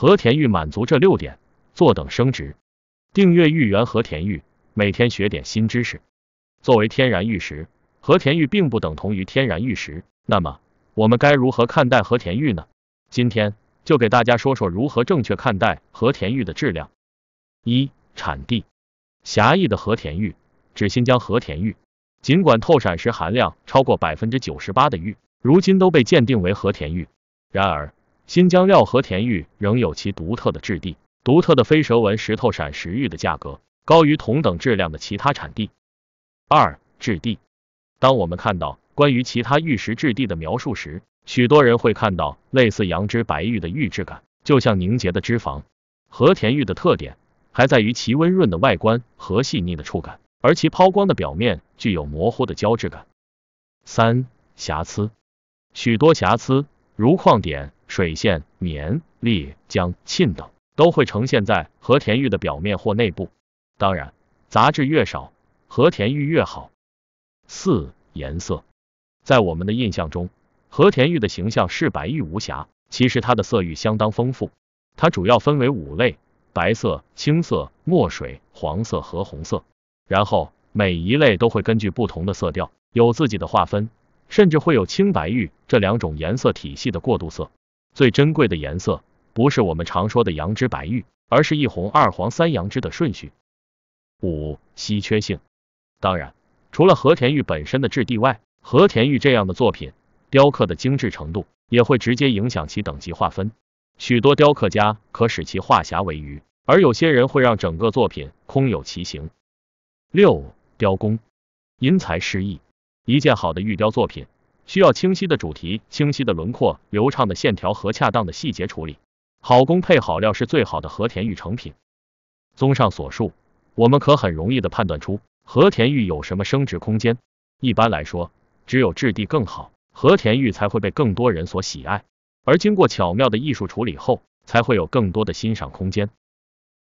和田玉满足这六点，坐等升值。订阅玉源和田玉，每天学点新知识。作为天然玉石，和田玉并不等同于天然玉石。那么，我们该如何看待和田玉呢？今天就给大家说说如何正确看待和田玉的质量。一、产地狭义的和田玉指新疆和田玉，尽管透闪石含量超过百分之九十八的玉，如今都被鉴定为和田玉。然而，新疆料和田玉仍有其独特的质地，独特的飞蛇纹石头闪石玉的价格高于同等质量的其他产地。二、质地，当我们看到关于其他玉石质地的描述时，许多人会看到类似羊脂白玉的玉质感，就像凝结的脂肪。和田玉的特点还在于其温润的外观和细腻的触感，而其抛光的表面具有模糊的胶质感。三、瑕疵，许多瑕疵如矿点。水线、棉、裂、浆、沁等都会呈现在和田玉的表面或内部。当然，杂质越少，和田玉越好。四、颜色，在我们的印象中，和田玉的形象是白玉无瑕。其实它的色域相当丰富，它主要分为五类：白色、青色、墨水、黄色和红色。然后每一类都会根据不同的色调有自己的划分，甚至会有青白玉这两种颜色体系的过渡色。最珍贵的颜色不是我们常说的羊脂白玉，而是一红二黄三羊脂的顺序。五、稀缺性。当然，除了和田玉本身的质地外，和田玉这样的作品雕刻的精致程度也会直接影响其等级划分。许多雕刻家可使其化瑕为鱼，而有些人会让整个作品空有其形。六、雕工。因材施艺，一件好的玉雕作品。需要清晰的主题、清晰的轮廓、流畅的线条和恰当的细节处理。好工配好料是最好的和田玉成品。综上所述，我们可很容易的判断出和田玉有什么升值空间。一般来说，只有质地更好，和田玉才会被更多人所喜爱，而经过巧妙的艺术处理后，才会有更多的欣赏空间。